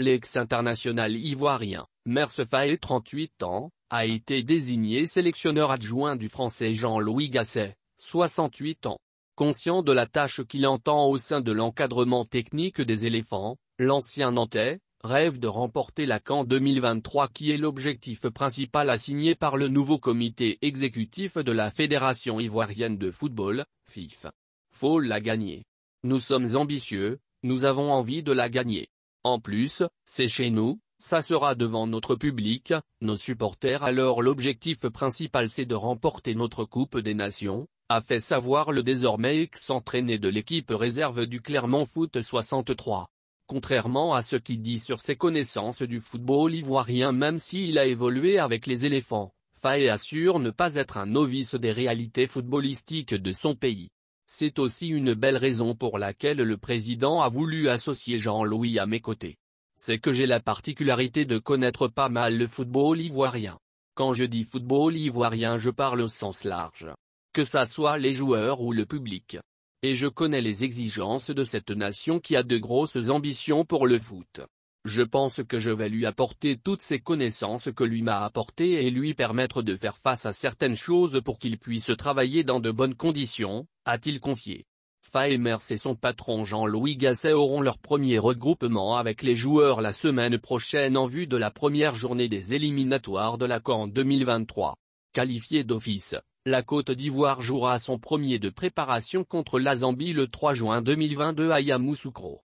L'ex-international ivoirien, Merce 38 ans, a été désigné sélectionneur adjoint du français Jean-Louis Gasset, 68 ans. Conscient de la tâche qu'il entend au sein de l'encadrement technique des éléphants, l'ancien Nantais, rêve de remporter la CAN 2023 qui est l'objectif principal assigné par le nouveau comité exécutif de la Fédération ivoirienne de football, FIF. Faut la gagner. Nous sommes ambitieux, nous avons envie de la gagner. En plus, c'est chez nous, ça sera devant notre public, nos supporters alors l'objectif principal c'est de remporter notre Coupe des Nations, a fait savoir le désormais ex-entraîné de l'équipe réserve du Clermont Foot 63. Contrairement à ce qu'il dit sur ses connaissances du football ivoirien même s'il a évolué avec les éléphants, Faye assure ne pas être un novice des réalités footballistiques de son pays. C'est aussi une belle raison pour laquelle le président a voulu associer Jean-Louis à mes côtés. C'est que j'ai la particularité de connaître pas mal le football ivoirien. Quand je dis football ivoirien je parle au sens large. Que ça soit les joueurs ou le public. Et je connais les exigences de cette nation qui a de grosses ambitions pour le foot. Je pense que je vais lui apporter toutes ces connaissances que lui m'a apportées et lui permettre de faire face à certaines choses pour qu'il puisse travailler dans de bonnes conditions, a-t-il confié. Faemers et son patron Jean-Louis Gasset auront leur premier regroupement avec les joueurs la semaine prochaine en vue de la première journée des éliminatoires de la CAN 2023. Qualifié d'office, la Côte d'Ivoire jouera son premier de préparation contre la Zambie le 3 juin 2022 à Yamoussoukro.